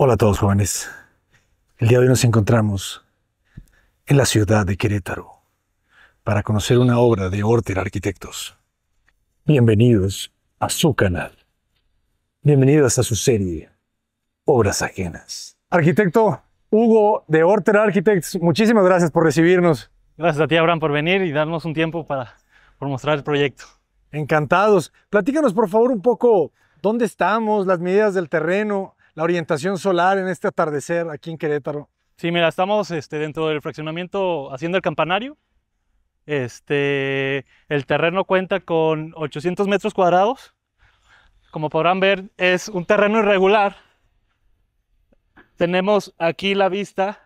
Hola a todos jóvenes. El día de hoy nos encontramos en la ciudad de Querétaro para conocer una obra de Orter Arquitectos. Bienvenidos a su canal. Bienvenidos a su serie Obras Ajenas. Arquitecto Hugo de Orter Architects, muchísimas gracias por recibirnos. Gracias a ti, Abraham, por venir y darnos un tiempo para mostrar el proyecto. Encantados. Platícanos, por favor, un poco dónde estamos, las medidas del terreno, la orientación solar en este atardecer aquí en Querétaro. Sí, mira, estamos este, dentro del fraccionamiento haciendo el campanario. Este, el terreno cuenta con 800 metros cuadrados. Como podrán ver, es un terreno irregular. Tenemos aquí la vista,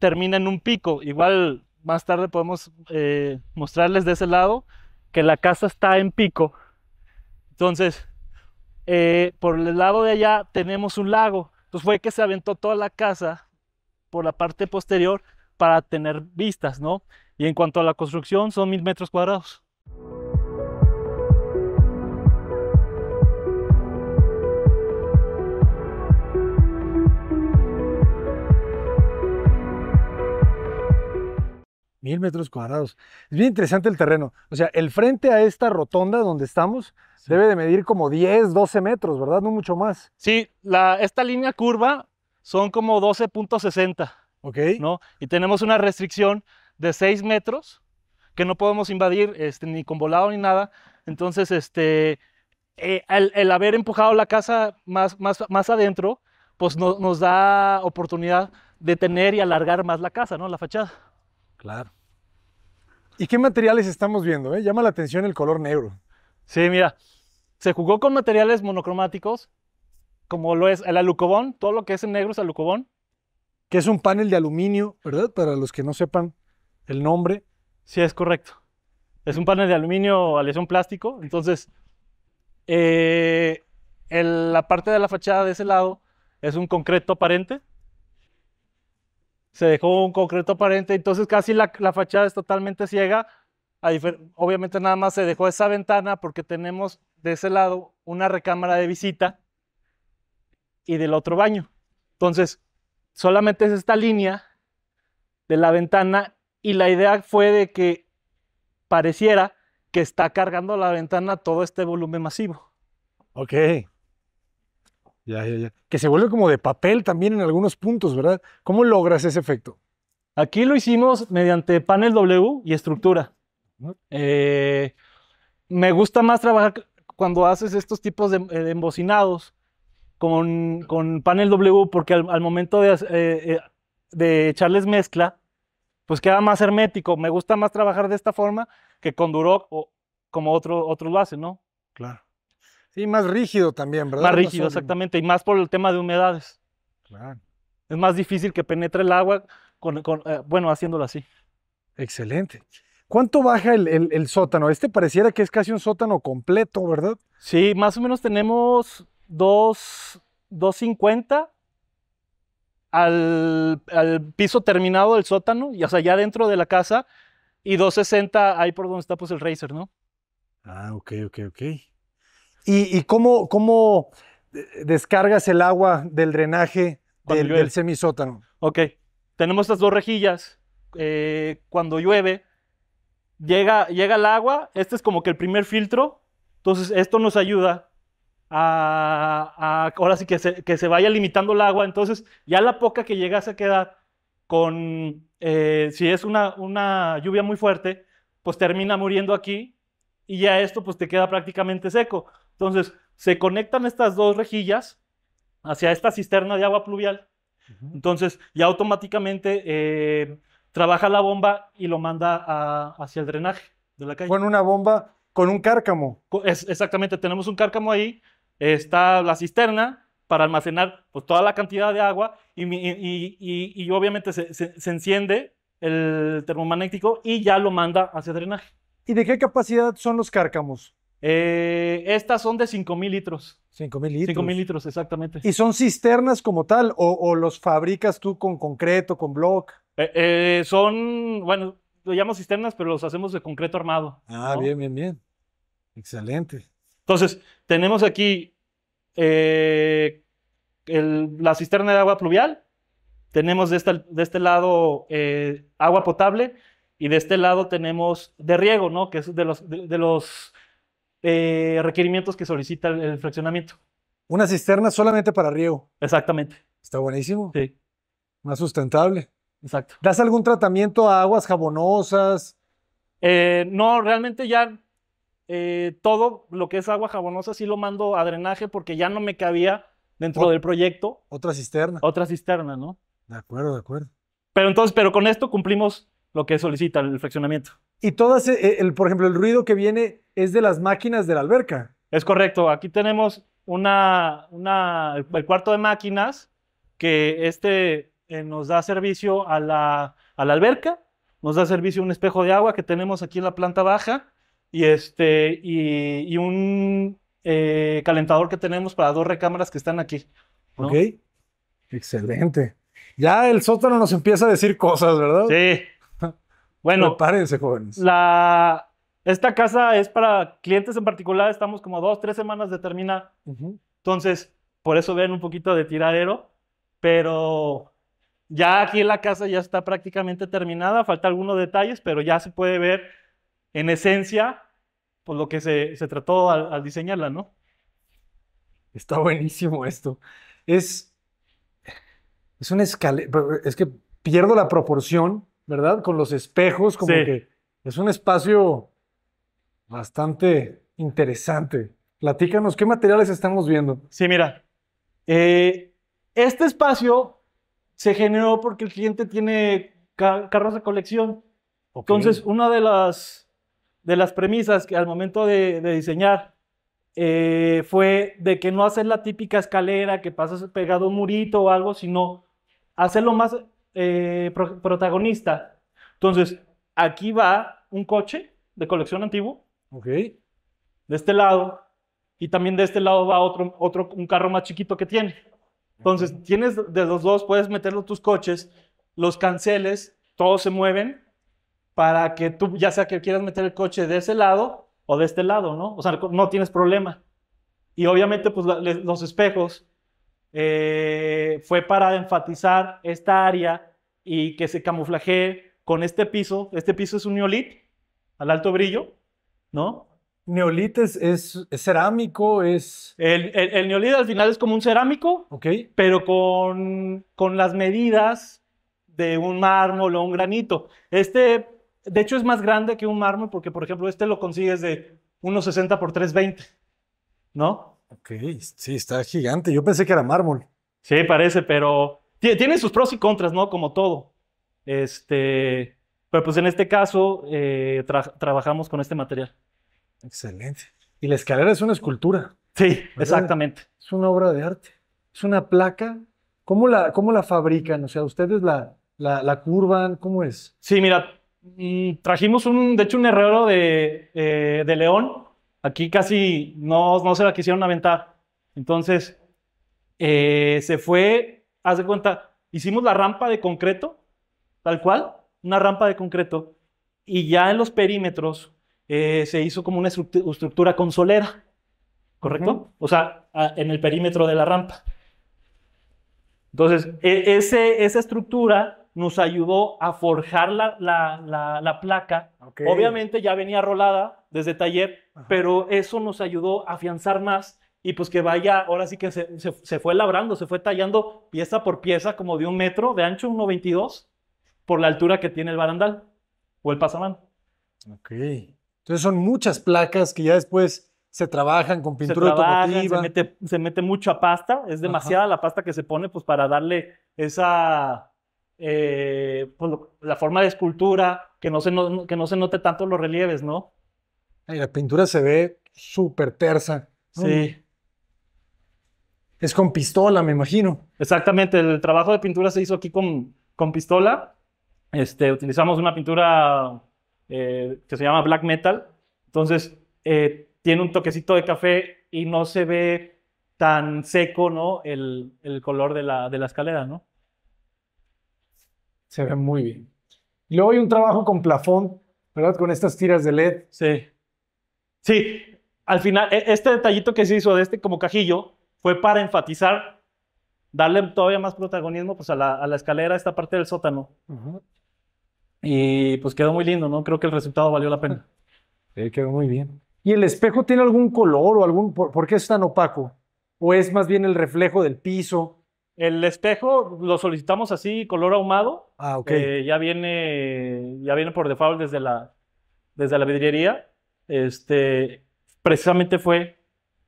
termina en un pico. Igual más tarde podemos eh, mostrarles de ese lado que la casa está en pico. Entonces, eh, por el lado de allá tenemos un lago. Entonces fue que se aventó toda la casa por la parte posterior para tener vistas, ¿no? Y en cuanto a la construcción, son mil metros cuadrados. Mil metros cuadrados. Es bien interesante el terreno. O sea, el frente a esta rotonda donde estamos, Debe de medir como 10, 12 metros, ¿verdad? No mucho más. Sí, esta línea curva son como 12.60. Ok. ¿no? Y tenemos una restricción de 6 metros que no podemos invadir este, ni con volado ni nada. Entonces, este, eh, el, haber empujado la casa más, más, más adentro, pues nos da oportunidad de tener y alargar más la casa, ¿no? La fachada. Claro. ¿Y qué materiales estamos viendo? Eh? Llama la atención el color negro. Sí, mira, se jugó con materiales monocromáticos, como lo es el alucobón, todo lo que es en negro es alucobón. Que es un panel de aluminio, ¿verdad? Para los que no sepan el nombre. Sí, es correcto. Es un panel de aluminio aleación plástico. Entonces, eh, la parte de la fachada de ese lado es un concreto aparente. Se dejó un concreto aparente, entonces casi la fachada es totalmente ciega. Obviamente nada más se dejó esa ventana porque tenemos de ese lado una recámara de visita y del otro baño. Entonces, solamente es esta línea de la ventana y la idea fue de que pareciera que está cargando la ventana todo este volumen masivo. Ok. Ya, ya, ya. Que se vuelve como de papel también en algunos puntos, ¿verdad? ¿Cómo logras ese efecto? Aquí lo hicimos mediante panel W y estructura. Eh, me gusta más trabajar cuando haces estos tipos eh, de, embocinados con, con, panel W, porque al, momento de, eh, eh, de echarles mezcla, pues queda más hermético. Me gusta más trabajar de esta forma que con Duroc o como otro, otros lo hacen, ¿no? Claro. Sí, más rígido también, ¿verdad? Más rígido, exactamente. Y más por el tema de humedades. Claro. Es más difícil que penetre el agua, con, bueno, haciéndolo así. Excelente. ¿Cuánto baja el, sótano? Este pareciera que es casi un sótano completo, ¿verdad? Sí, más o menos tenemos 250 al, piso terminado del sótano, y, o sea, ya dentro de la casa, y 260 ahí por donde está pues el Racer, ¿no? Ah, ok, ok, ok. ¿Y, cómo, cómo descargas el agua del drenaje del, semisótano? Ok, tenemos estas dos rejillas. Eh, cuando llueve, llega, el agua, este es como que el primer filtro, entonces esto nos ayuda a, ahora sí que se, que se, vaya limitando el agua, entonces ya la poca que llega se queda con, eh, si es una, una lluvia muy fuerte, pues termina muriendo aquí y ya esto pues te queda prácticamente seco. Entonces se conectan estas dos rejillas hacia esta cisterna de agua pluvial. Entonces ya automáticamente eh, trabaja la bomba y lo manda hacia el drenaje de la calle. Con una bomba, con un cárcamo. exactamente, tenemos un cárcamo ahí, está la cisterna para almacenar pues, toda la cantidad de agua y, y, obviamente se, enciende el termomagnético y ya lo manda hacia el drenaje. ¿Y de qué capacidad son los cárcamos? Eh, estas son de 5000 litros. 5000 litros. 5000 litros, exactamente. ¿Y son cisternas como tal o, los fabricas tú con concreto, con block? Eh, eh, son, bueno, lo llamo cisternas, pero los hacemos de concreto armado. Ah, bien, bien, bien. Excelente. Entonces, tenemos aquí la cisterna de agua pluvial, tenemos de este, de este lado agua potable y de este lado tenemos de riego, ¿no? Que es de los, de los eh, requerimientos que solicita el, fraccionamiento. Una cisterna solamente para riego. Exactamente. Está buenísimo. Sí. Más sustentable. Exacto. ¿Das algún tratamiento a aguas jabonosas? Eh, no, realmente ya eh, todo lo que es agua jabonosa sí lo mando a drenaje porque ya no me cabía dentro del proyecto. Otra cisterna. Otra cisterna, ¿no? De acuerdo, de acuerdo. Pero entonces, pero con esto cumplimos lo que solicita el fraccionamiento. Y todas, por ejemplo, el ruido que viene es de las máquinas de la alberca. Es correcto. Aquí tenemos una, el cuarto de máquinas que este eh, nos da servicio a la, a la, alberca, nos da servicio un espejo de agua que tenemos aquí en la planta baja y, este, y, un eh, calentador que tenemos para dos recámaras que están aquí. Ok, excelente. Ya el sótano nos empieza a decir cosas, ¿verdad? Sí. Bueno, párense, jóvenes. La, esta casa es para clientes en particular, estamos como dos, tres semanas de terminar. Entonces, por eso ven un poquito de tiradero, pero ya aquí la casa ya está prácticamente terminada, falta algunos detalles, pero ya se puede ver en esencia por pues, lo que se, trató al, diseñarla, ¿no? Está buenísimo esto. Es, es una escalera, es que pierdo la proporción, ¿verdad? Con los espejos, como que es un espacio Bastante interesante. Platícanos, ¿qué materiales estamos viendo? Sí, mira, eh, este espacio se generó porque el cliente tiene carros de colección. Entonces, una de las, de las premisas que al momento de, diseñar eh, fue de que no hacer la típica escalera que pasas pegado un murito o algo, sino hacerlo más eh, protagonista. Entonces, aquí va un coche de colección antiguo, ¿ok? De este lado, y también de este lado va otro, otro un carro más chiquito que tiene. Entonces, tienes de los dos, puedes meterlo tus coches, los canceles, todos se mueven para que tú, ya sea que quieras meter el coche de ese lado o de este lado, ¿no? O sea, no tienes problema. Y obviamente, pues los espejos eh, fue para enfatizar esta área y que se camuflaje con este piso. Este piso es un neolit al alto brillo ¿no? Neolite es, cerámico, es... El, el, al final es como un cerámico, okay. pero con, con las medidas de un mármol o un granito. Este, de hecho, es más grande que un mármol porque, por ejemplo, este lo consigues de 1,60 por 3,20, ¿no? Ok, sí, está gigante. Yo pensé que era mármol. Sí, parece, pero tiene sus pros y contras, ¿no? Como todo. Este, pero pues en este caso eh, trabajamos con este material. Excelente. Y la escalera es una escultura. Sí, exactamente. Es una obra de arte. Es una placa. ¿Cómo la, cómo la fabrican? O sea, ustedes la, la, la curvan, ¿cómo es? Sí, mira, mm, trajimos un, de hecho, un herrero eh, de, León. Aquí casi no, no se la quisieron aventar. Entonces, eh, se fue, haz de cuenta, hicimos la rampa de concreto, tal cual, una rampa de concreto, y ya en los perímetros eh, se hizo como una estructura consolera, ¿correcto? O sea, en el perímetro de la rampa. Entonces, e, esa estructura nos ayudó a forjar la, placa. Obviamente ya venía rolada desde taller, pero eso nos ayudó a afianzar más y pues que vaya, ahora sí que se, fue labrando, se fue tallando pieza por pieza como de un metro de ancho, 1,22, por la altura que tiene el barandal o el pasamano. Ok. Entonces son muchas placas que ya después se trabajan con pintura se automotiva. Se mete, se mete mucha pasta, es demasiada la pasta que se pone pues para darle esa, eh, pues, la forma de escultura, que no, se que no se note tanto los relieves, ¿no? Ay, la pintura se ve súper tersa. Sí. Es con pistola, me imagino. Exactamente, el trabajo de pintura se hizo aquí con, con pistola. Este, utilizamos una pintura eh, que se llama black metal. Entonces, eh, tiene un toquecito de café y no se ve tan seco, ¿no? El, color de la, de la escalera, ¿no? Se ve muy bien. Y luego hay un trabajo con plafón, ¿verdad? Con estas tiras de LED. Sí. Sí, al final, e, este detallito que se hizo de este como cajillo fue para enfatizar, darle todavía más protagonismo pues, a, la, escalera, a esta parte del sótano. Y pues quedó muy lindo, ¿no? Creo que el resultado valió la pena. Sí, quedó muy bien. ¿Y el espejo tiene algún color o algún... Por, qué es tan opaco? ¿O es más bien el reflejo del piso? El espejo lo solicitamos así, color ahumado. Ah, ok. Eh, ya, viene, ya viene por default desde la, desde la vidriería. Este, precisamente fue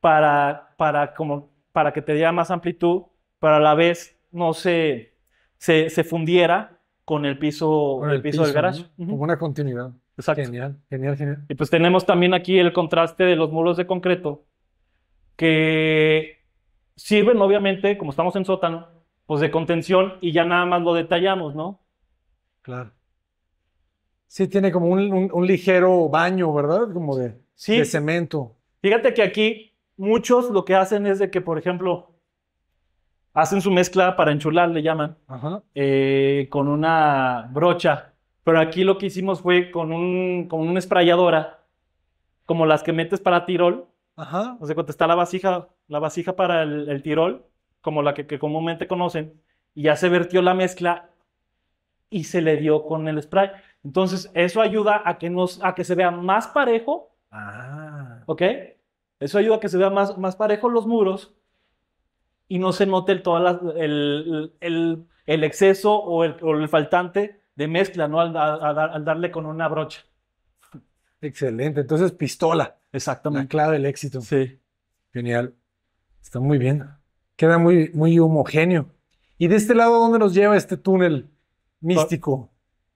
para, para, como, para que te diera más amplitud, para a la vez no se, se fundiera con el piso, el, piso, del garaje. Como una continuidad. Exacto. Genial, genial, genial. Y pues tenemos también aquí el contraste de los muros de concreto que sirven, obviamente, como estamos en sótano, pues de contención y ya nada más lo detallamos, ¿no? Claro. Sí, tiene como un, ligero baño, ¿verdad? Como de, de cemento. Fíjate que aquí muchos lo que hacen es de que, por ejemplo, hacen su mezcla para enchular, le llaman, eh, con una brocha. Pero aquí lo que hicimos fue con, un, con una esprayadora, como las que metes para tirol. O sea, cuando está la vasija, la vasija para el, tirol, como la que, comúnmente conocen, y ya se vertió la mezcla y se le dio con el spray. Entonces, eso ayuda a que, nos, a que se vea más parejo. Ah. ¿Ok? Eso ayuda a que se vea más, más parejo los muros y no se note el, el, exceso o el, faltante de mezcla, ¿no? Al, darle con una brocha. Excelente, entonces pistola. Exactamente. La clave del éxito. Sí. Genial. Está muy bien. Queda muy, muy homogéneo. ¿Y de este lado dónde nos lleva este túnel místico?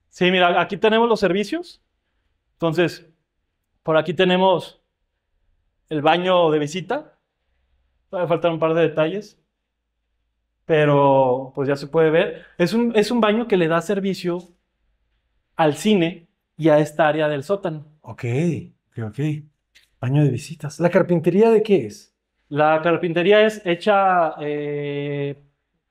Sí, mira, aquí tenemos los servicios. Entonces, por aquí tenemos el baño de visita. a faltar un par de detalles pero pues ya se puede ver. Es un, es un baño que le da servicio al cine y a esta área del sótano. Ok, ok, ok. Baño de visitas. ¿La carpintería de qué es? La carpintería es hecha eh,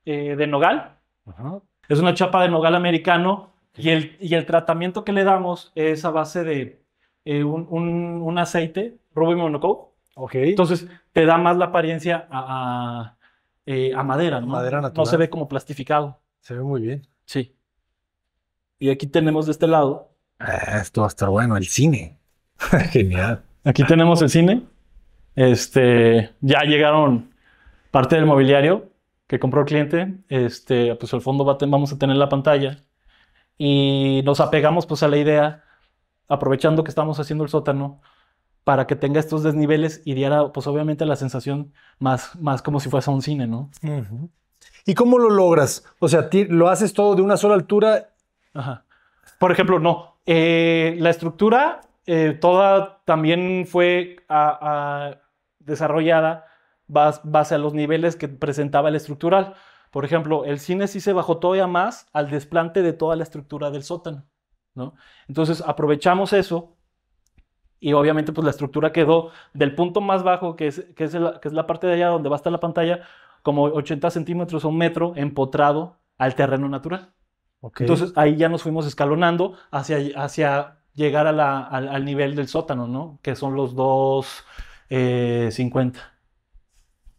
eh, de nogal. Ajá. Es una chapa de nogal americano y el, y el tratamiento que le damos es a base de eh, un, un, un, aceite, Ruby Monocoat. Ok. Entonces te da más la apariencia a eh, a madera, ¿no? No se ve como plastificado. Se ve muy bien. Sí. Y aquí tenemos de este lado. Ah, esto va bueno, el cine. Genial. Aquí tenemos el cine. Este, ya llegaron parte del mobiliario que compró el cliente. Este, pues al fondo vamos a tener la pantalla. Y nos apegamos pues a la idea, aprovechando que estamos haciendo el sótano, para que tenga estos desniveles y diera, pues obviamente, la sensación más, más como si fuese un cine, ¿no? ¿Y cómo lo logras? O sea, ¿lo haces todo de una sola altura? Ajá. Por ejemplo, no. Eh, la estructura eh, toda también fue desarrollada base a los niveles que presentaba el estructural. Por ejemplo, el cine sí se bajó todavía más al desplante de toda la estructura del sótano. ¿no? Entonces aprovechamos eso y obviamente pues la estructura quedó del punto más bajo, que es, es, que es la parte de allá donde va a estar la pantalla, como 80 centímetros o un metro empotrado al terreno natural. Entonces ahí ya nos fuimos escalonando hacia, hacia llegar al, nivel del sótano, ¿no? Que son los 250. Eh,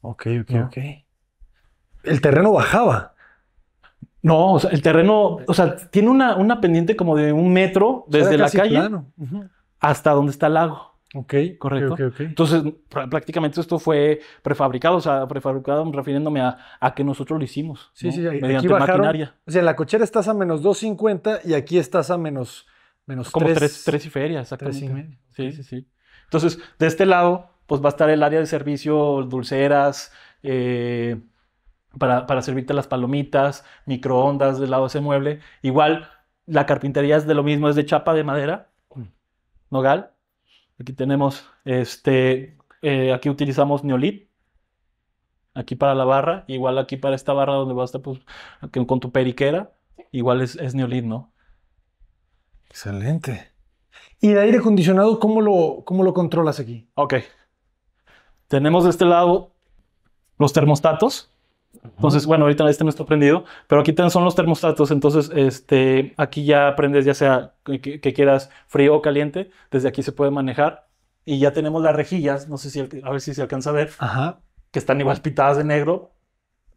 ok, ok, ok. El terreno bajaba. No, o sea, el terreno, o sea, tiene una, una pendiente como de un metro desde la calle hasta donde está el lago. Ok. Correcto. Entonces, prácticamente esto fue prefabricado, o sea, prefabricado refiriéndome a, que nosotros lo hicimos. Sí, mediante maquinaria. O sea, en la cochera estás a menos 2.50 y aquí estás a menos, menos Como 3, y feria, exactamente. Sí, sí, sí. Entonces, de este lado, pues va a estar el área de servicio, dulceras, eh, para, para servirte las palomitas, microondas del lado de ese mueble. Igual, la carpintería es de lo mismo, es de chapa de madera nogal. Aquí tenemos, este, eh, aquí utilizamos neolit. Aquí para la barra, igual aquí para esta barra donde va a estar pues, con tu periquera, igual es, es neolit, ¿no? Excelente. ¿Y el aire acondicionado cómo lo, cómo lo controlas aquí? Ok. Tenemos de este lado los termostatos. Entonces, bueno, ahorita este no está prendido, pero aquí son los termostatos, entonces este, aquí ya prendes ya sea que, quieras frío o caliente, desde aquí se puede manejar y ya tenemos las rejillas, no sé si a ver si se alcanza a ver, Ajá. que están igual pitadas de negro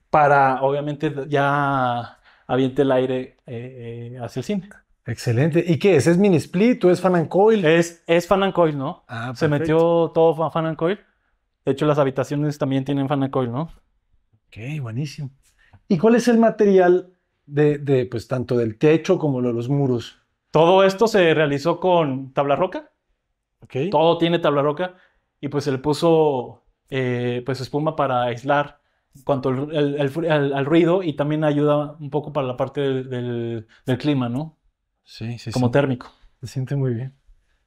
para obviamente ya aviente el aire eh, eh, hacia el cine. Excelente. ¿Y qué es? ¿Es mini split o es fan and coil? Es, es fan and coil, ¿no? Ah, se metió todo fan and coil. De hecho, las habitaciones también tienen fan and coil, ¿no? Ok, buenísimo. ¿Y cuál es el material de, pues, tanto del techo como de los muros? Todo esto se realizó con tabla roca. Okay. Todo tiene tabla roca. Y pues se le puso eh, pues espuma para aislar cuanto al, ruido y también ayuda un poco para la parte del, clima, ¿no? Sí, sí. Como térmico. Se siente muy bien.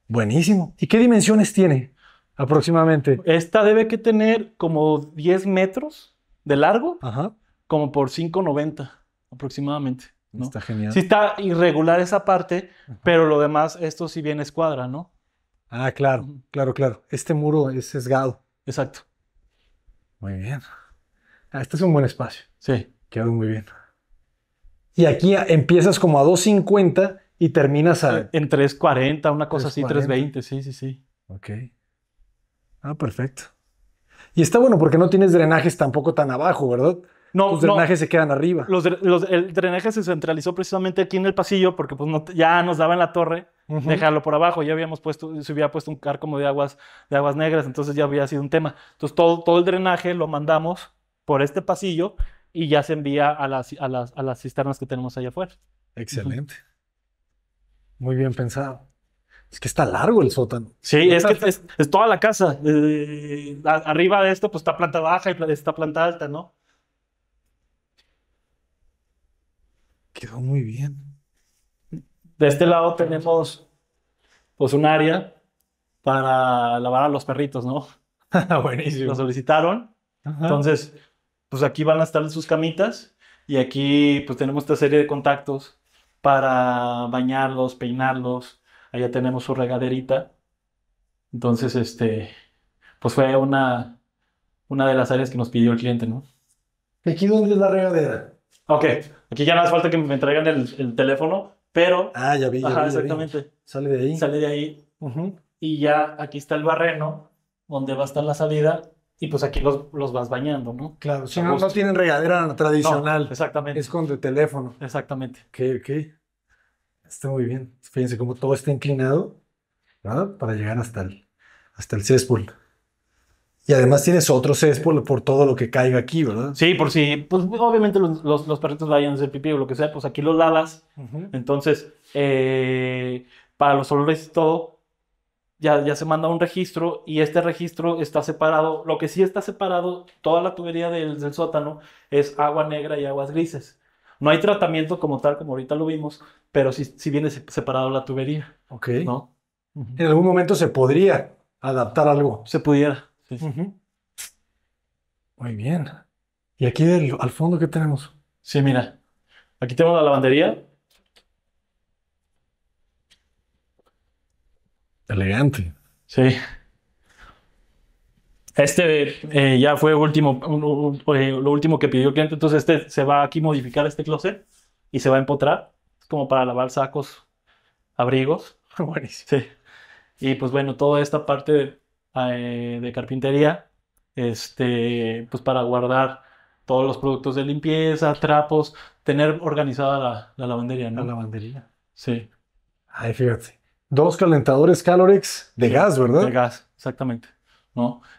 Buenísimo. ¿Y qué dimensiones tiene aproximadamente? Esta debe que tener como 10 metros de largo, Ajá. como por 5,90 aproximadamente. Está genial. Sí está irregular esa parte, pero lo demás, esto sí bien escuadra, ¿no? Ah, claro, claro, claro. Este muro es sesgado. Exacto. Muy bien. Ah, este es un buen espacio. Sí. Quedó muy bien. Y aquí empiezas como a 2.50 y terminas a... Eh, en 3.40, una cosa así, 3.20, sí, sí, sí. Ok. Ah, perfecto. Y está bueno porque no tienes drenajes tampoco tan abajo, ¿verdad? No, los drenajes se quedan arriba. el drenaje se centralizó precisamente aquí en el pasillo porque pues no, ya nos daba en la torre dejarlo por abajo. Ya habíamos puesto, se hubiera puesto un como de aguas, de aguas negras, entonces ya había sido un tema. Entonces todo, todo el drenaje lo mandamos por este pasillo y ya se envía a las, a las, a las cisternas que tenemos allá afuera. Excelente. Muy bien pensado. Es que está largo el sótano. Sí, es que es, toda la casa. Eh, arriba de esto, pues está planta baja y está planta alta, ¿no? Quedó muy bien. De este lado tenemos, pues, un área para lavar a los perritos, ¿no? Buenísimo. Lo solicitaron. Entonces, pues aquí van a estar sus camitas y aquí, pues, tenemos esta serie de contactos para bañarlos, peinarlos allá tenemos su regaderita. Entonces, este, pues fue una, una de las áreas que nos pidió el cliente, ¿no? ¿Aquí dónde es la regadera? Ok, aquí ya no hace falta que me traigan el, teléfono, pero... Ah, ya vi, exactamente. Sale de ahí. Sale de ahí. Y ya aquí está el barreno, donde va a estar la salida, y pues aquí los, vas bañando, ¿no? Claro, si no, no tienen regadera tradicional. exactamente. Es con el teléfono. Exactamente. qué? Está muy bien. Fíjense cómo todo está inclinado ¿verdad? para llegar hasta el, hasta el Y además tienes otro césped por todo lo que caiga aquí, ¿verdad? Sí, por si, pues obviamente los, los, los perritos vayan a pipí o lo que sea, pues aquí los lavas. Entonces, eh, para los olores y todo, ya, ya se manda un registro y este registro está separado. Lo que sí está separado, toda la tubería del sótano es agua negra y aguas grises. No hay tratamiento como tal, como ahorita lo vimos, pero sí, viene separado la tubería. Ok. ¿no? En algún momento se podría adaptar algo. Se pudiera. Sí, Muy bien. ¿Y aquí al fondo qué tenemos? Sí, mira. Aquí tenemos la lavandería. Elegante. Sí. Este eh, ya fue último, lo último que pidió el cliente, entonces este se va aquí a modificar este closet y se va a empotrar, como para lavar sacos, abrigos. Buenísimo. Sí. Y pues bueno, toda esta parte eh, de carpintería, este, pues para guardar todos los productos de limpieza, trapos, tener organizada la, lavandería, ¿no? La lavandería. Sí. Ay, fíjate. Dos calentadores Calorex de gas, ¿verdad? De gas, exactamente.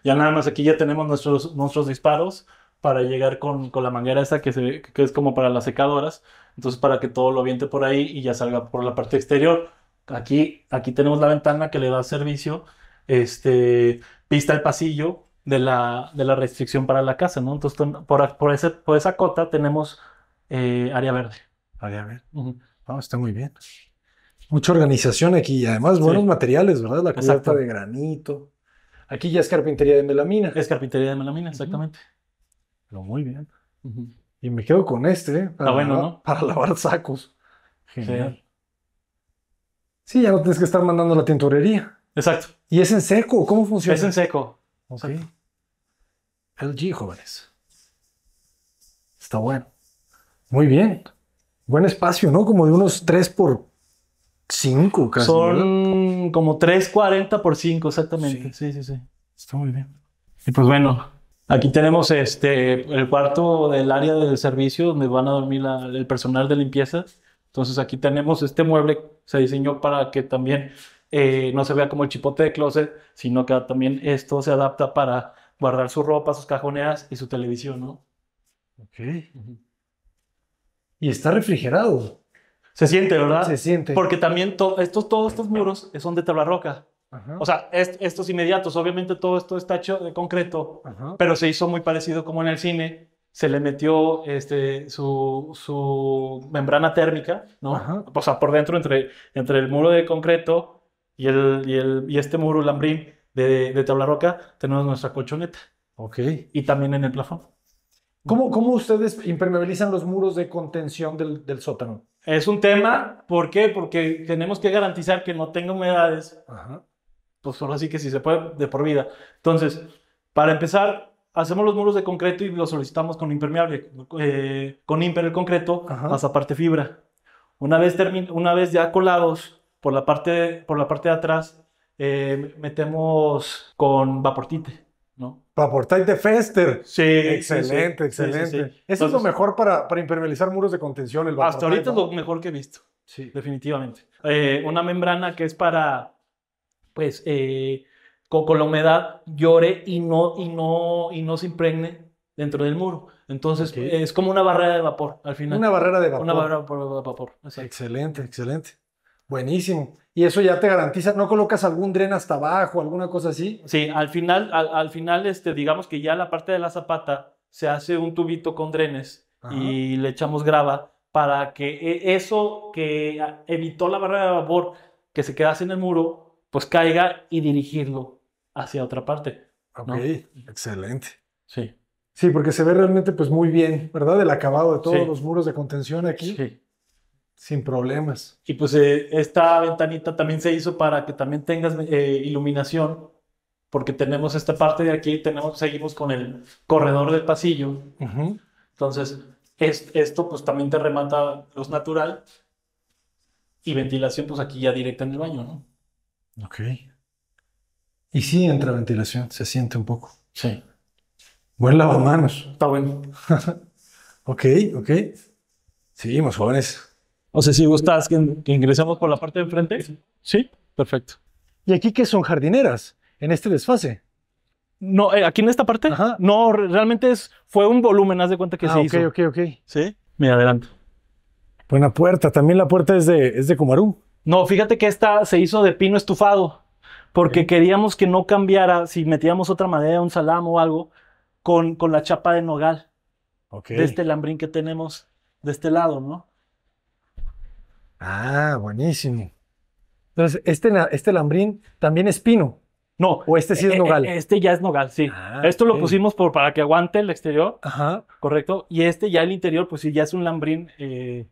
Ya nada más aquí ya tenemos nuestros, nuestros disparos para llegar con, con la manguera esa que, es como para las secadoras, entonces para que todo lo aviente por ahí y ya salga por la parte exterior. Aquí, aquí tenemos la ventana que le da servicio, este, pista el pasillo de la, de la restricción para la casa, ¿no? Entonces por, por, ese, por esa cota tenemos eh, área verde. Área verde. Ah, está muy bien. Mucha organización aquí y además buenos materiales, ¿verdad? La cubierta de granito. Aquí ya es carpintería de melamina. Es carpintería de melamina, exactamente. Pero muy bien. Y me quedo con este, ¿eh? Para, bueno, ¿no? para lavar sacos. Genial. Sí. ya no tienes que estar mandando la tintorería. Exacto. ¿Y es en seco? ¿Cómo funciona? Es en seco. Ok. LG, jóvenes. Está bueno. Muy bien. Buen espacio, ¿no? Como de unos tres por Cinco, casi. Son como 3.40 por 5, exactamente. Sí. sí, sí, Está muy bien. Y pues bueno, aquí tenemos este, el cuarto del área del servicio donde van a dormir el personal de limpieza. Entonces aquí tenemos este mueble, se diseñó para que también eh, no se vea como el chipote de closet, sino que también esto se adapta para guardar su ropa, sus cajoneas y su televisión, ¿no? Ok. Y está refrigerado. Se siente, ¿verdad? Se siente. Porque también estos, todos estos muros son de tabla roca. O sea, estos inmediatos, obviamente todo esto está hecho de concreto, pero se hizo muy parecido como en el cine, se le metió este, su, su membrana térmica, ¿no? O sea, por dentro, entre, entre el muro de concreto y, el, y, el, y este muro lambrín de, de, tabla roca, tenemos nuestra colchoneta. Ok. Y también en el plafón. ¿Cómo, cómo ustedes impermeabilizan los muros de contención del, del sótano? Es un tema, ¿por qué? Porque tenemos que garantizar que no tenga humedades. Pues solo sí que si se puede, de por vida. Entonces, para empezar, hacemos los muros de concreto y los solicitamos con impermeable, eh, con imper el concreto, hasta parte fibra. Una vez, una vez ya colados por la parte, por la parte de atrás, eh, metemos con vaportite. ¿no? Para de Fester. Sí. Excelente, excelente. Eso es lo mejor para, impermeabilizar muros de contención. El hasta ahorita es lo mejor que he visto. Sí. Definitivamente. Eh, una membrana que es para, pues, eh, con, la humedad llore y no, y, no, y no se impregne dentro del muro. Entonces, es como una barrera de vapor al final. Una barrera de vapor. Una barrera de vapor. Excelente, excelente. Buenísimo. Y eso ya te garantiza, ¿no colocas algún dren hasta abajo, alguna cosa así? Sí, al final, al, final este, digamos que ya la parte de la zapata se hace un tubito con drenes y le echamos grava para que e, eso que evitó la barrera de vapor que se quedase en el muro, pues caiga y dirigirlo hacia otra parte. Ok, excelente. Sí. Sí, porque se ve realmente pues muy bien, ¿verdad? El acabado de todos los muros de contención aquí. Sí. Sin problemas. Y pues eh, esta ventanita también se hizo para que también tengas eh, iluminación, porque tenemos esta parte de aquí, tenemos, seguimos con el corredor del pasillo. Entonces, esto pues también te remata luz natural y ventilación pues aquí ya directa en el baño, ¿no? Ok. Y sí entra ventilación, se siente un poco. Sí. Buen lavamanos. Está bueno. ok, ok. Seguimos, jóvenes. O sea, si gustas que, ingresemos por la parte de enfrente. Sí. perfecto. ¿Y aquí qué son jardineras en este desfase? No, eh, aquí en esta parte. No, realmente es, fue un volumen, haz de cuenta que ah, se hizo. Ok, ok, ok. Sí, me adelanto. Buena puerta. También la puerta es de, es No, fíjate que esta se hizo de pino estufado porque queríamos que no cambiara, si metíamos otra madera, un salamo o algo, con, con la chapa de nogal. Ok. De este lambrín que tenemos de este lado, ¿no? Ah, buenísimo. Entonces, este, este lambrín también es pino. No. ¿O este sí es eh, eh, nogal? Este ya es nogal, sí. Ah, Esto lo pusimos por, para que aguante el exterior. Ajá. Correcto. Y este ya el interior, pues sí, ya es un lambrín eh,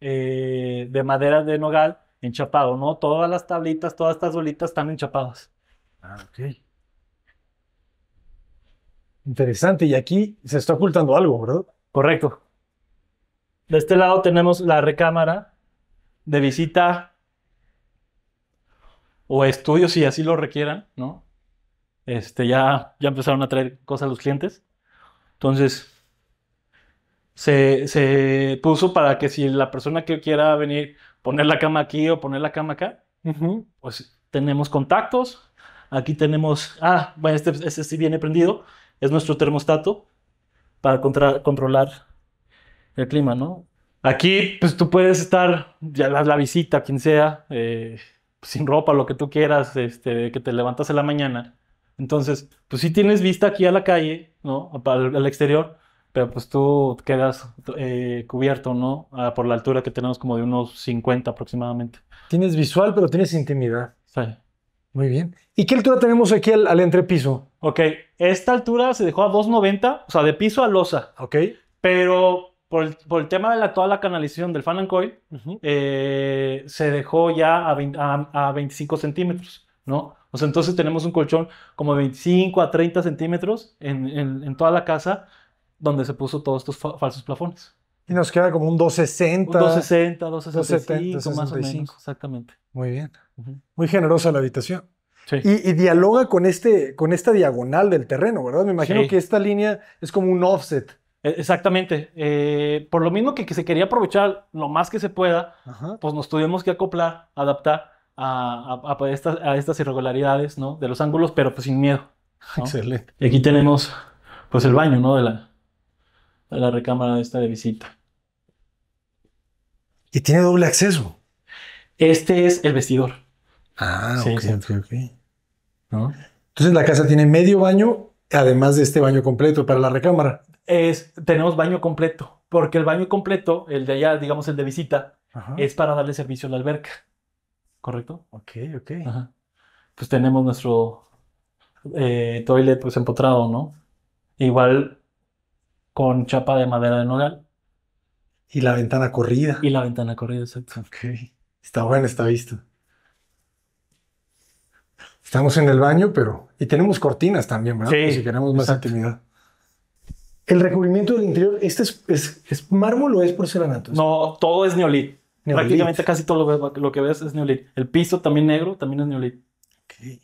de madera de nogal enchapado, ¿no? Todas las tablitas, todas estas bolitas están enchapadas. Ah, ok. Interesante. Y aquí se está ocultando algo, ¿verdad? Correcto. De este lado tenemos la recámara de visita o estudios si así lo requieran, ¿no? Este, ya, ya empezaron a traer cosas a los clientes. Entonces, se, puso para que si la persona que quiera venir poner la cama aquí o poner la cama acá, pues tenemos contactos. Aquí tenemos, ah, bueno, este, este sí viene prendido, es nuestro termostato para controlar el clima, ¿no? Aquí, pues tú puedes estar, ya la, visita, quien sea, eh, sin ropa, lo que tú quieras, este, que te levantas en la mañana. Entonces, pues sí tienes vista aquí a la calle, ¿no? Al, exterior, pero pues tú quedas eh, cubierto, ¿no? por la altura que tenemos como de unos 50 aproximadamente. Tienes visual, pero tienes intimidad. Sí. Muy bien. ¿Y qué altura tenemos aquí al, al entrepiso? Ok, esta altura se dejó a 2.90, o sea, de piso a losa. Ok. Pero por el, tema de la, toda la canalización del fan coil, eh, se dejó ya a, 25 centímetros, ¿no? O sea, entonces tenemos un colchón como de 25 a 30 centímetros en, en, toda la casa donde se puso todos estos falsos plafones. Y nos queda como un 260. Un 260, 265, 270, más o menos, exactamente. Muy bien. Muy generosa la habitación. Sí. Y, dialoga con, este, con esta diagonal del terreno, ¿verdad? Me imagino que esta línea es como un offset e-, exactamente. Eh, por lo mismo que, se quería aprovechar lo más que se pueda, pues nos tuvimos que acoplar, adaptar a, pues, a, estas, irregularidades ¿no? de los ángulos, pero pues sin miedo. Excelente. Y aquí tenemos pues el baño ¿no? de, la, de la recámara esta de visita. ¿Y tiene doble acceso? Este es el vestidor. Ah, ok, Entonces la casa tiene medio baño, además de este baño completo para la recámara tenemos baño completo, porque el baño completo, el de allá, digamos el de visita, es para darle servicio a la alberca. ¿Correcto? Ok, ok. Pues tenemos nuestro eh, toilet pues empotrado, ¿no? Igual con chapa de madera de nogal. Y la ventana corrida. Y la ventana corrida, exacto. Ok. Está buena está vista. Estamos en el baño, pero... Y tenemos cortinas también, ¿verdad? Sí. si queremos más intimidad. El recubrimiento del interior, ¿este es, mármol o es porcelanato? No, todo es neolit. Prácticamente casi todo lo, que ves es neolit. El piso también negro, también es neolit. Ok.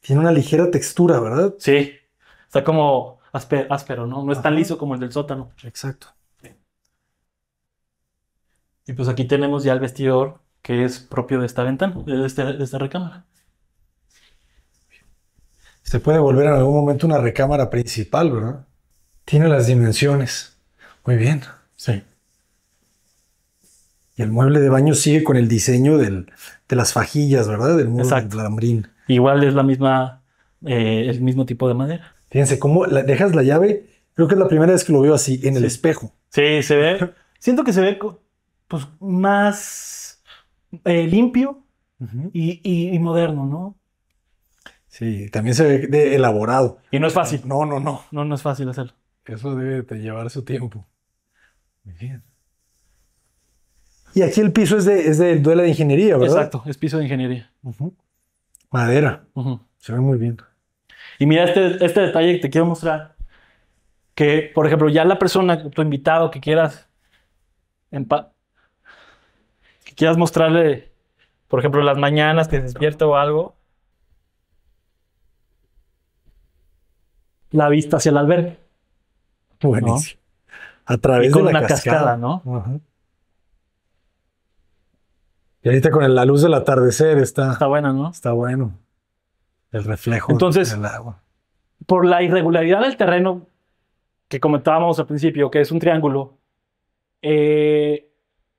Tiene una ligera textura, ¿verdad? Sí. Está como áspero, ¿no? No es tan liso como el del sótano. Exacto. Y pues aquí tenemos ya el vestidor que es propio de esta ventana, de este, esta recámara. Se puede volver en algún momento una recámara principal, ¿verdad? Tiene las dimensiones. Muy bien. Sí. Y el mueble de baño sigue con el diseño de las fajillas, ¿verdad? Del muro Exacto. Del Igual es la misma, eh, el mismo tipo de madera. Fíjense cómo dejas la llave. Creo que es la primera vez que lo veo así, en el espejo. Sí, se ve. siento que se ve pues, más eh, limpio y, moderno, ¿no? Sí, también se ve elaborado. Y no es fácil. No, no, no. No, no es fácil hacerlo eso debe de llevar su tiempo. bien. Y aquí el piso es de, es de duela de ingeniería, ¿verdad? Exacto, es piso de ingeniería. Madera. Se ve muy bien. Y mira este, este, detalle que te quiero mostrar. Que, por ejemplo, ya la persona, tu invitado que quieras, que quieras mostrarle, por ejemplo, las mañanas que despierto despierta o algo, la vista hacia el albergue. Buenísimo. A través con de la una cascada, ¿no? Y ahorita con la luz del atardecer está. Está buena, ¿no? Está bueno. El reflejo del agua. Por la irregularidad del terreno que comentábamos al principio, que es un triángulo, eh,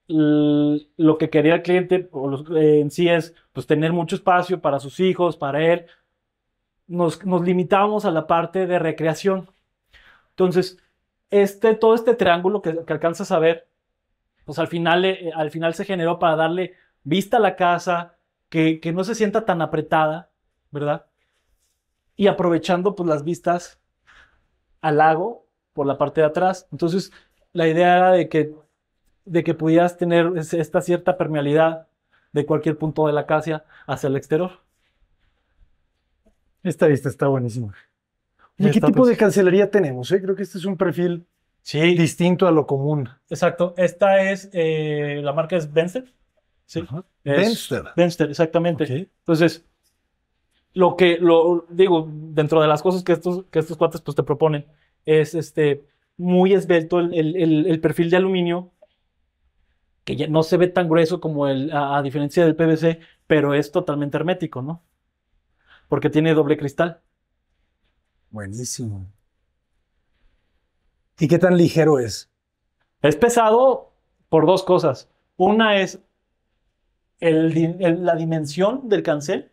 lo que quería el cliente o eh, en sí es pues, tener mucho espacio para sus hijos, para él. Nos, nos limitamos a la parte de recreación. Entonces, este, todo este triángulo que, alcanzas a ver, pues al final, eh, eh, al final se generó para darle vista a la casa, que, no se sienta tan apretada, ¿verdad? Y aprovechando pues las vistas al lago por la parte de atrás. Entonces, la idea era de que, de que pudieras tener esta cierta permeabilidad de cualquier punto de la casa hacia el exterior. Esta vista está buenísima. ¿Y qué tipo de cancelería tenemos? Eh? Creo que este es un perfil sí. distinto a lo común. Exacto. Esta es, eh, la marca es Benster. Sí. Benster. Benster, exactamente. Entonces, lo que, digo, dentro de las cosas que estos, que cuates pues, te proponen, es este, muy esbelto el, perfil de aluminio, que no se ve tan grueso como el, a diferencia del PVC, pero es totalmente hermético, ¿no? Porque tiene doble cristal. Buenísimo. ¿Y qué tan ligero es? Es pesado por dos cosas. Una es la dimensión del cancel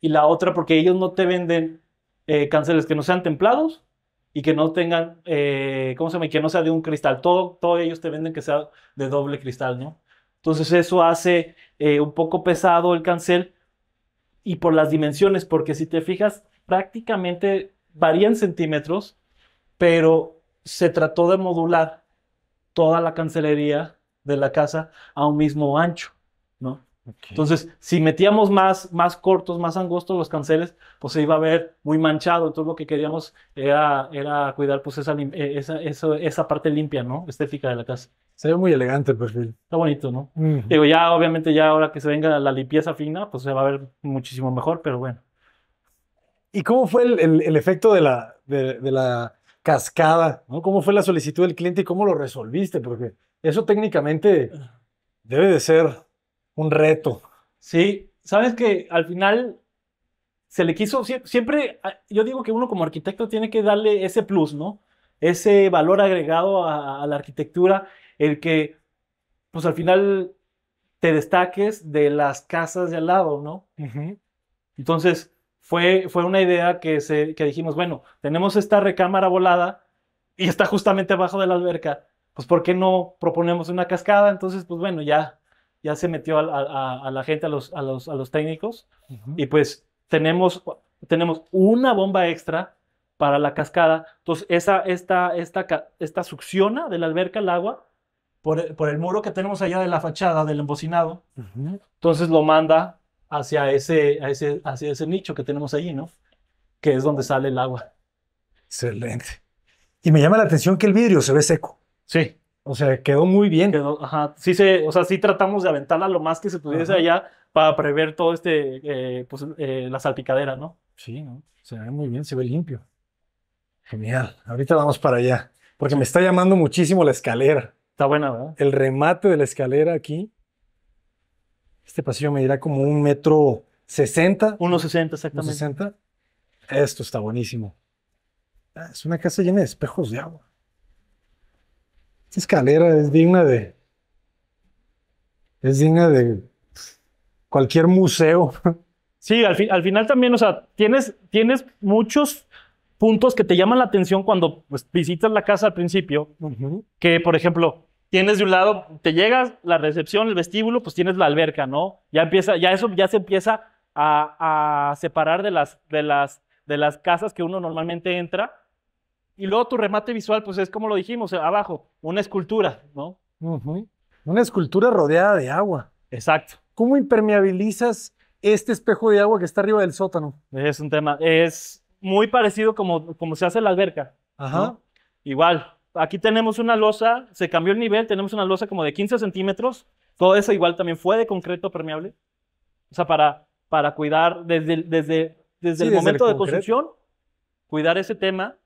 y la otra porque ellos no te venden eh, canceles que no sean templados y que no tengan, eh, ¿cómo se llama? Que no sea de un cristal. Todo, ellos te venden que sea de doble cristal, ¿no? Entonces eso hace eh, un poco pesado el cancel y por las dimensiones, porque si te fijas, prácticamente varían centímetros, pero se trató de modular toda la cancelería de la casa a un mismo ancho, ¿no? Entonces, si metíamos más, más cortos, más angostos los canceles, pues se iba a ver muy manchado. Entonces, lo que queríamos era, era cuidar pues esa, eh, esa, parte limpia, ¿no? Estética de la casa. Se ve muy elegante el perfil. Está bonito, ¿no? Digo, ya obviamente ya ahora que se venga la limpieza fina, pues se va a ver muchísimo mejor, pero bueno. ¿Y cómo fue el, efecto de la, de, la cascada? ¿no? ¿Cómo fue la solicitud del cliente y cómo lo resolviste? Porque eso técnicamente debe de ser un reto. Sí, sabes que al final se le quiso, siempre, ah, yo digo que uno como arquitecto tiene que darle ese plus, ¿no? Ese valor agregado a, la arquitectura, el que, pues al final te destaques de las casas de al lado, ¿no? Entonces, fue, una idea que, se, dijimos, bueno, tenemos esta recámara volada y está justamente abajo de la alberca, pues ¿por qué no proponemos una cascada? Entonces, pues bueno, ya, ya se metió a, la gente, a los, a los, técnicos, y pues tenemos, tenemos una bomba extra para la cascada. Entonces, esa, esta, esta, esta succiona de la alberca el agua por, el muro que tenemos allá de la fachada del embocinado. Entonces lo manda hacia ese, hacia ese nicho que tenemos allí, ¿no? Que es donde sale el agua. Excelente. Y me llama la atención que el vidrio se ve seco. Sí. O sea, quedó muy bien. Sí, se, o sea, sí tratamos de aventarla lo más que se pudiese allá para prever todo este, eh, pues, eh, la salpicadera, ¿no? Sí, ¿no? Se ve muy bien, se ve limpio. Genial. Ahorita vamos para allá. Porque me está llamando muchísimo la escalera. Está buena, ¿verdad? El remate de la escalera aquí este pasillo medirá como un metro sesenta. Unos sesenta, exactamente. 60. Esto está buenísimo. Ah, es una casa llena de espejos de agua. Esta escalera es digna de. Es digna de cualquier museo. Sí, al, final también, o sea, tienes, tienes muchos puntos que te llaman la atención cuando pues, visitas la casa al principio. Que, por ejemplo, tienes de un lado, te llegas, la recepción, el vestíbulo, pues tienes la alberca, ¿no? Ya empieza, ya eso ya se empieza a, separar de las, de, las, de las casas que uno normalmente entra. Y luego tu remate visual, pues es como lo dijimos, eh, abajo, una escultura, ¿no? Una escultura rodeada de agua. Exacto. ¿Cómo impermeabilizas este espejo de agua que está arriba del sótano? Es un tema, es muy parecido como, como se hace la alberca. Ajá. Igual, Aquí tenemos una losa, se cambió el nivel, tenemos una losa como de 15 centímetros. Todo eso igual también fue de concreto permeable. O sea, para, para cuidar desde, desde, desde el momento de construcción, cuidar ese tema.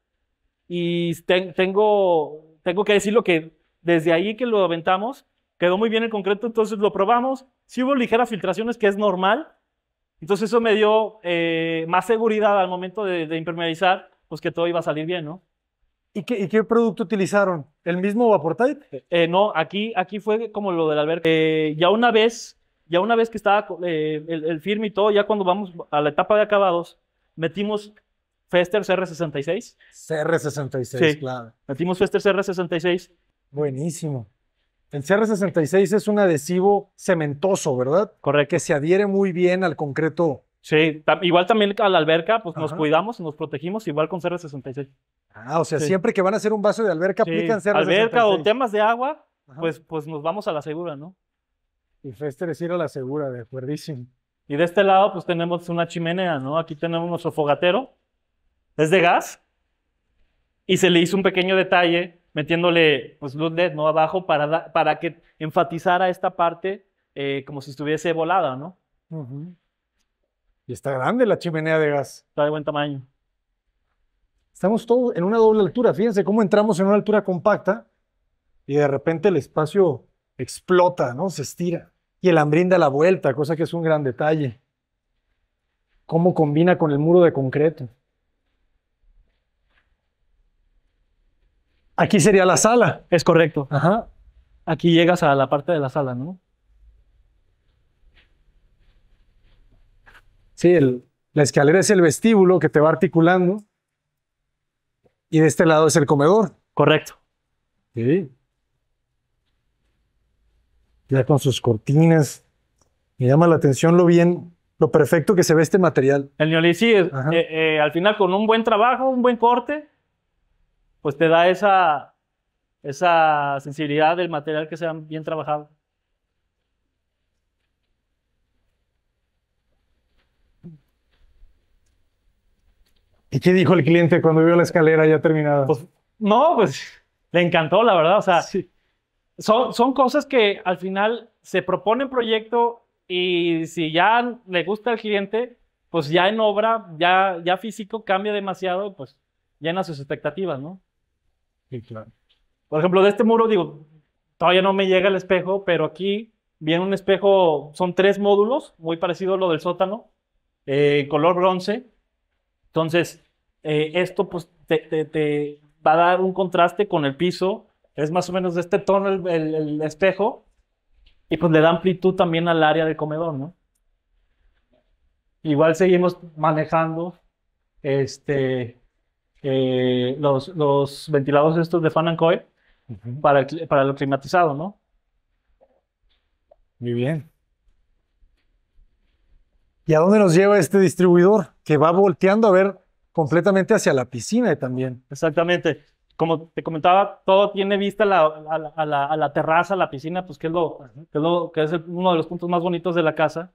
Y tengo, tengo que decirlo que desde ahí que lo aventamos, quedó muy bien el concreto, entonces lo probamos. Sí hubo ligeras filtraciones, que es normal. Entonces eso me dio eh, más seguridad al momento de impermeabilizar, pues que todo iba a salir bien, ¿no? ¿Y qué, producto utilizaron? ¿El mismo Vaportite? Eh, no, aquí, aquí fue como lo del albergue. Eh, ya una vez, ya una vez que estaba eh, el, el, firme y todo, ya cuando vamos a la etapa de acabados, metimos Fester CR66. CR66, sí. claro. Metimos Fester CR66. Buenísimo. El CR66 es un adhesivo cementoso, ¿verdad? Correcto. Que se adhiere muy bien al concreto Sí, igual también a la alberca, pues nos cuidamos, nos protegimos, igual con CR66. Ah, o sea, siempre que van a hacer un vaso de alberca, aplican CR66. Alberca o temas de agua, pues, pues nos vamos a la segura, ¿no? Y Fester es ir a la segura, de acuerdísimo. Y de este lado, pues tenemos una chimenea, ¿no? Aquí tenemos nuestro fogatero. Es de gas. Y se le hizo un pequeño detalle metiéndole, pues, luz LED, ¿no? Abajo para, para que enfatizara esta parte eh, como si estuviese volada, ¿no? Ajá. Y está grande la chimenea de gas. Está de buen tamaño. Estamos todos en una doble altura. Fíjense cómo entramos en una altura compacta y de repente el espacio explota, ¿no? Se estira. Y el hambrín la vuelta, cosa que es un gran detalle. Cómo combina con el muro de concreto. Aquí sería la sala. Es correcto. Ajá. Aquí llegas a la parte de la sala, ¿no? Sí, la escalera es el vestíbulo que te va articulando. Y de este lado es el comedor. Correcto. Sí. Ya con sus cortinas. Me llama la atención lo bien, lo perfecto que se ve este material. El neolicí, eh, eh, al final con un buen trabajo, un buen corte, pues te da esa, esa sensibilidad del material que sea bien trabajado. ¿Y qué dijo el cliente cuando vio la escalera ya terminada? Pues, no, pues le encantó, la verdad. O sea, son, son cosas que al final se propone en proyecto y si ya le gusta al cliente, pues ya en obra, ya, ya físico, cambia demasiado, pues llena sus expectativas, ¿no? Sí, claro. Por ejemplo, de este muro, digo, todavía no me llega el espejo, pero aquí viene un espejo, son tres módulos, muy parecido a lo del sótano, eh, color bronce, entonces, eh, esto pues te, te, va a dar un contraste con el piso, es más o menos de este tono el, espejo, y pues le da amplitud también al área del comedor, ¿no? Igual seguimos manejando este, eh, los, los, ventilados estos de Fan Coil para, el, lo climatizado, ¿no? Muy bien. ¿Y a dónde nos lleva este distribuidor? Que va volteando a ver completamente hacia la piscina también. Exactamente. Como te comentaba, todo tiene vista a la, terraza, a la piscina, pues que es, lo, que es, que es uno de los puntos más bonitos de la casa.